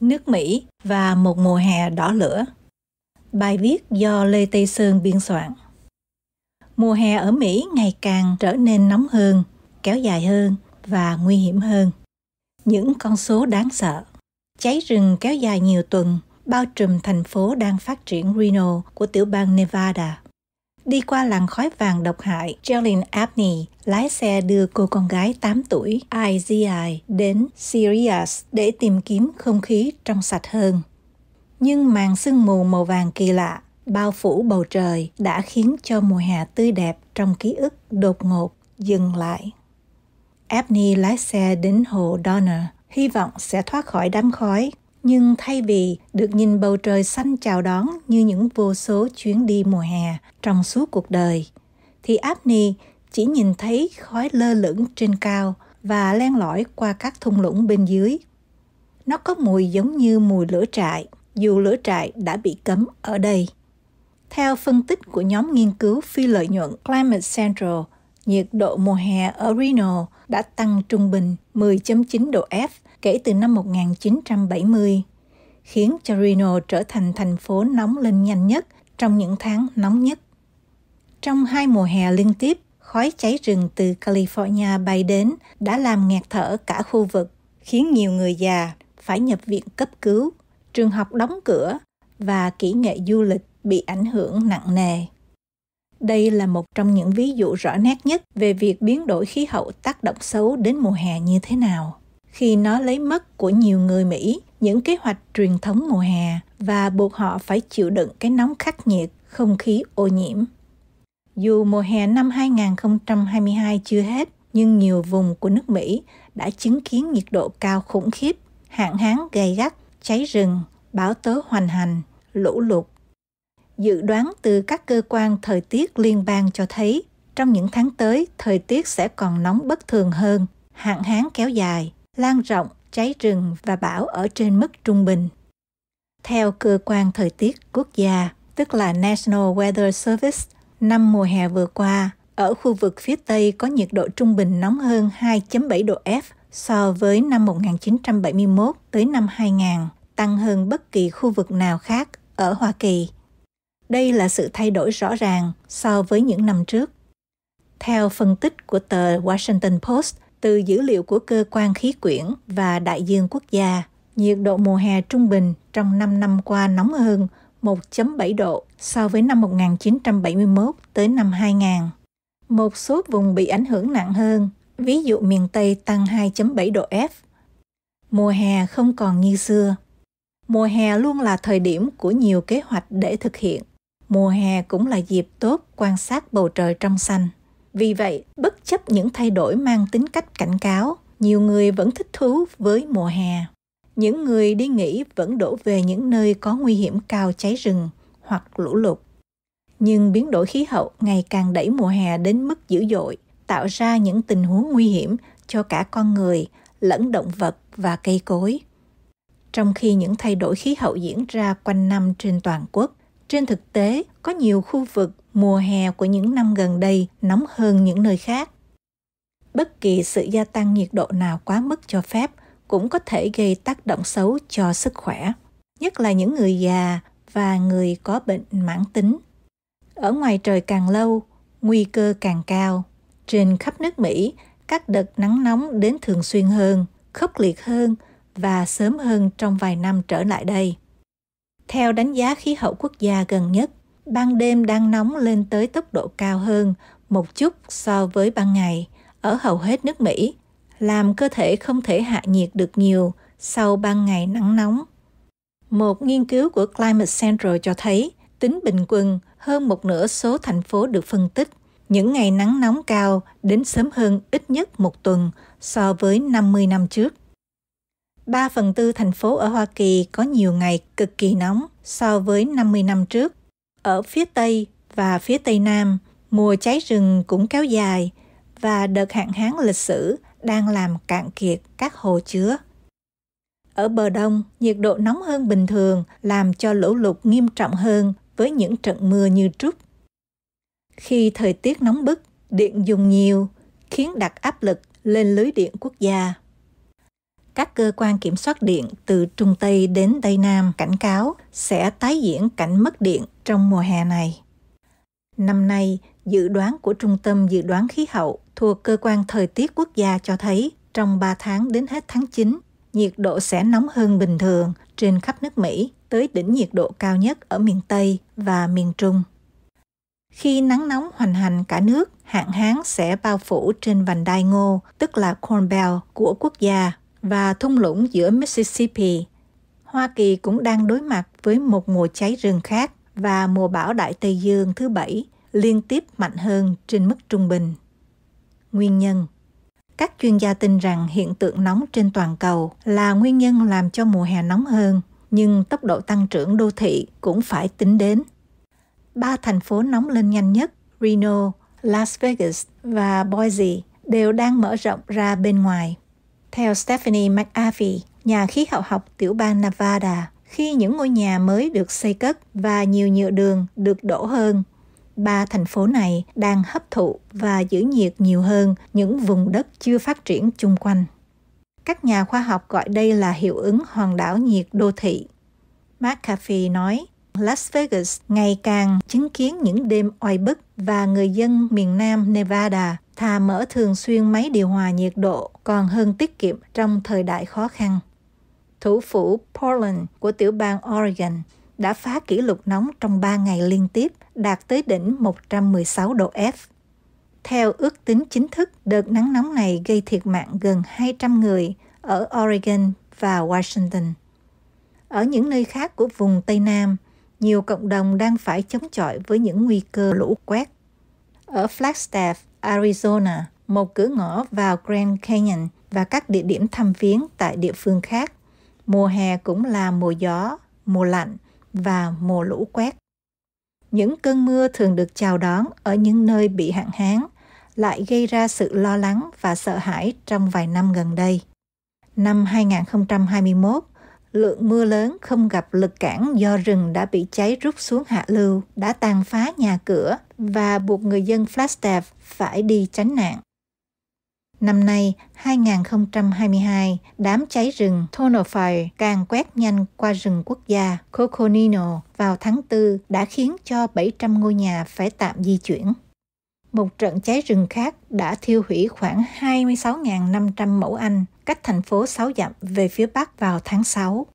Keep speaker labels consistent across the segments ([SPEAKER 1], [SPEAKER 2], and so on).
[SPEAKER 1] nước Mỹ và một mùa hè đỏ lửa. Bài viết do Lê Tây Sơn biên soạn. Mùa hè ở Mỹ ngày càng trở nên nóng hơn, kéo dài hơn và nguy hiểm hơn. Những con số đáng sợ. Cháy rừng kéo dài nhiều tuần, bao trùm thành phố đang phát triển Reno của tiểu bang Nevada. Đi qua làn khói vàng độc hại, Jolene Abney lái xe đưa cô con gái 8 tuổi Izzy đến Sirius để tìm kiếm không khí trong sạch hơn. Nhưng màn sương mù màu vàng kỳ lạ bao phủ bầu trời đã khiến cho mùa hè tươi đẹp trong ký ức đột ngột dừng lại. Abney lái xe đến hồ Donner, hy vọng sẽ thoát khỏi đám khói nhưng thay vì được nhìn bầu trời xanh chào đón như những vô số chuyến đi mùa hè trong suốt cuộc đời, thì Abney chỉ nhìn thấy khói lơ lửng trên cao và len lỏi qua các thung lũng bên dưới. Nó có mùi giống như mùi lửa trại, dù lửa trại đã bị cấm ở đây. Theo phân tích của nhóm nghiên cứu phi lợi nhuận Climate Central, nhiệt độ mùa hè ở Reno đã tăng trung bình 10.9 độ F kể từ năm 1970, khiến cho trở thành thành phố nóng lên nhanh nhất trong những tháng nóng nhất. Trong hai mùa hè liên tiếp, khói cháy rừng từ California bay đến đã làm nghẹt thở cả khu vực, khiến nhiều người già phải nhập viện cấp cứu, trường học đóng cửa và kỹ nghệ du lịch bị ảnh hưởng nặng nề. Đây là một trong những ví dụ rõ nét nhất về việc biến đổi khí hậu tác động xấu đến mùa hè như thế nào khi nó lấy mất của nhiều người Mỹ những kế hoạch truyền thống mùa hè và buộc họ phải chịu đựng cái nóng khắc nghiệt, không khí ô nhiễm. Dù mùa hè năm 2022 chưa hết, nhưng nhiều vùng của nước Mỹ đã chứng kiến nhiệt độ cao khủng khiếp, hạn hán gây gắt, cháy rừng, bão tố hoành hành, lũ lụt. Dự đoán từ các cơ quan thời tiết liên bang cho thấy, trong những tháng tới, thời tiết sẽ còn nóng bất thường hơn, hạn hán kéo dài, lan rộng, cháy rừng và bão ở trên mức trung bình. Theo cơ quan thời tiết quốc gia, tức là National Weather Service, năm mùa hè vừa qua, ở khu vực phía Tây có nhiệt độ trung bình nóng hơn 2.7 độ F so với năm 1971 tới năm 2000, tăng hơn bất kỳ khu vực nào khác ở Hoa Kỳ. Đây là sự thay đổi rõ ràng so với những năm trước. Theo phân tích của tờ Washington Post, từ dữ liệu của cơ quan khí quyển và đại dương quốc gia, nhiệt độ mùa hè trung bình trong 5 năm qua nóng hơn 1.7 độ so với năm 1971 tới năm 2000. Một số vùng bị ảnh hưởng nặng hơn, ví dụ miền Tây tăng 2.7 độ F. Mùa hè không còn như xưa. Mùa hè luôn là thời điểm của nhiều kế hoạch để thực hiện. Mùa hè cũng là dịp tốt quan sát bầu trời trong xanh. Vì vậy, bất chấp những thay đổi mang tính cách cảnh cáo, nhiều người vẫn thích thú với mùa hè. Những người đi nghỉ vẫn đổ về những nơi có nguy hiểm cao cháy rừng hoặc lũ lụt. Nhưng biến đổi khí hậu ngày càng đẩy mùa hè đến mức dữ dội, tạo ra những tình huống nguy hiểm cho cả con người, lẫn động vật và cây cối. Trong khi những thay đổi khí hậu diễn ra quanh năm trên toàn quốc, trên thực tế có nhiều khu vực mùa hè của những năm gần đây nóng hơn những nơi khác. Bất kỳ sự gia tăng nhiệt độ nào quá mức cho phép cũng có thể gây tác động xấu cho sức khỏe, nhất là những người già và người có bệnh mãn tính. Ở ngoài trời càng lâu, nguy cơ càng cao. Trên khắp nước Mỹ, các đợt nắng nóng đến thường xuyên hơn, khốc liệt hơn và sớm hơn trong vài năm trở lại đây. Theo đánh giá khí hậu quốc gia gần nhất, Ban đêm đang nóng lên tới tốc độ cao hơn một chút so với ban ngày ở hầu hết nước Mỹ, làm cơ thể không thể hạ nhiệt được nhiều sau ban ngày nắng nóng. Một nghiên cứu của Climate Central cho thấy, tính bình quân, hơn một nửa số thành phố được phân tích những ngày nắng nóng cao đến sớm hơn ít nhất một tuần so với 50 năm trước. 3 phần tư thành phố ở Hoa Kỳ có nhiều ngày cực kỳ nóng so với 50 năm trước ở phía Tây và phía Tây Nam, mùa cháy rừng cũng kéo dài và đợt hạn hán lịch sử đang làm cạn kiệt các hồ chứa. Ở bờ đông, nhiệt độ nóng hơn bình thường làm cho lũ lụt nghiêm trọng hơn với những trận mưa như trước. Khi thời tiết nóng bức, điện dùng nhiều, khiến đặt áp lực lên lưới điện quốc gia các cơ quan kiểm soát điện từ Trung Tây đến Tây Nam cảnh cáo sẽ tái diễn cảnh mất điện trong mùa hè này. Năm nay, dự đoán của Trung tâm Dự đoán Khí hậu thuộc Cơ quan Thời tiết Quốc gia cho thấy trong 3 tháng đến hết tháng 9, nhiệt độ sẽ nóng hơn bình thường trên khắp nước Mỹ, tới đỉnh nhiệt độ cao nhất ở miền Tây và miền Trung. Khi nắng nóng hoành hành cả nước, hạn hán sẽ bao phủ trên vành đai ngô, tức là Corn Belt của quốc gia và thung lũng giữa Mississippi. Hoa Kỳ cũng đang đối mặt với một mùa cháy rừng khác và mùa bão Đại Tây Dương thứ bảy liên tiếp mạnh hơn trên mức trung bình. Nguyên nhân các chuyên gia tin rằng hiện tượng nóng trên toàn cầu là nguyên nhân làm cho mùa hè nóng hơn, nhưng tốc độ tăng trưởng đô thị cũng phải tính đến. Ba thành phố nóng lên nhanh nhất, Reno, Las Vegas và Boise, đều đang mở rộng ra bên ngoài. Theo Stephanie McAfee, nhà khí hậu học tiểu bang Nevada, khi những ngôi nhà mới được xây cất và nhiều nhựa đường được đổ hơn, ba thành phố này đang hấp thụ và giữ nhiệt nhiều hơn những vùng đất chưa phát triển chung quanh. Các nhà khoa học gọi đây là hiệu ứng hoàn đảo nhiệt đô thị. McAfee nói, Las Vegas ngày càng chứng kiến những đêm oi bức và người dân miền Nam Nevada thà mở thường xuyên máy điều hòa nhiệt độ còn hơn tiết kiệm trong thời đại khó khăn. Thủ phủ Portland của tiểu bang Oregon đã phá kỷ lục nóng trong 3 ngày liên tiếp, đạt tới đỉnh 116 độ F. Theo ước tính chính thức, đợt nắng nóng này gây thiệt mạng gần 200 người ở Oregon và Washington. Ở những nơi khác của vùng Tây Nam, nhiều cộng đồng đang phải chống chọi với những nguy cơ lũ quét. Ở Flagstaff, Arizona, một cửa ngõ vào Grand Canyon và các địa điểm thăm viếng tại địa phương khác, mùa hè cũng là mùa gió, mùa lạnh và mùa lũ quét. Những cơn mưa thường được chào đón ở những nơi bị hạn hán lại gây ra sự lo lắng và sợ hãi trong vài năm gần đây. Năm 2021, lượng mưa lớn không gặp lực cản do rừng đã bị cháy rút xuống hạ lưu, đã tàn phá nhà cửa và buộc người dân Flagstaff phải đi tránh nạn. Năm nay, 2022, đám cháy rừng Tunnel càng quét nhanh qua rừng quốc gia Coconino vào tháng 4 đã khiến cho 700 ngôi nhà phải tạm di chuyển. Một trận cháy rừng khác đã thiêu hủy khoảng 26.500 mẫu Anh cách thành phố 6 dặm về phía Bắc vào tháng 6.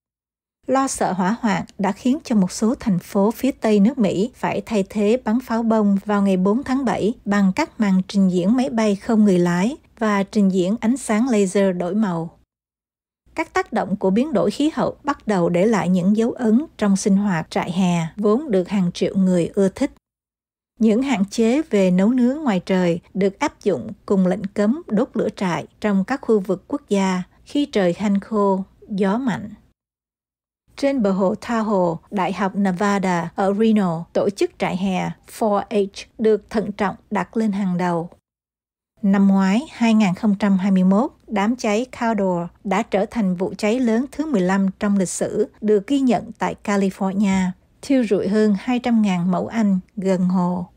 [SPEAKER 1] Lo sợ hỏa hoạn đã khiến cho một số thành phố phía Tây nước Mỹ phải thay thế bắn pháo bông vào ngày 4 tháng 7 bằng các màn trình diễn máy bay không người lái và trình diễn ánh sáng laser đổi màu. Các tác động của biến đổi khí hậu bắt đầu để lại những dấu ấn trong sinh hoạt trại hè vốn được hàng triệu người ưa thích. Những hạn chế về nấu nướng ngoài trời được áp dụng cùng lệnh cấm đốt lửa trại trong các khu vực quốc gia khi trời hanh khô, gió mạnh. Trên bờ hồ Tahoe, Đại học Nevada ở Reno tổ chức trại hè 4H được thận trọng đặt lên hàng đầu. Năm ngoái 2021, đám cháy Caldor đã trở thành vụ cháy lớn thứ 15 trong lịch sử được ghi nhận tại California thiêu rụi hơn 200.000 mẫu Anh gần hồ.